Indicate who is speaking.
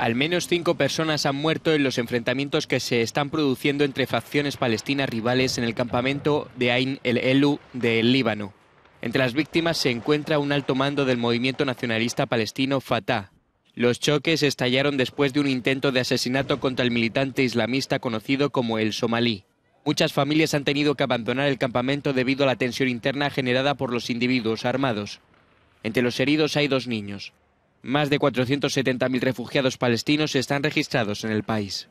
Speaker 1: Al menos cinco personas han muerto en los enfrentamientos que se están produciendo entre facciones palestinas rivales en el campamento de Ain el-Elu del Líbano. Entre las víctimas se encuentra un alto mando del movimiento nacionalista palestino Fatah. Los choques estallaron después de un intento de asesinato contra el militante islamista conocido como el somalí. Muchas familias han tenido que abandonar el campamento debido a la tensión interna generada por los individuos armados. Entre los heridos hay dos niños. Más de 470.000 refugiados palestinos están registrados en el país.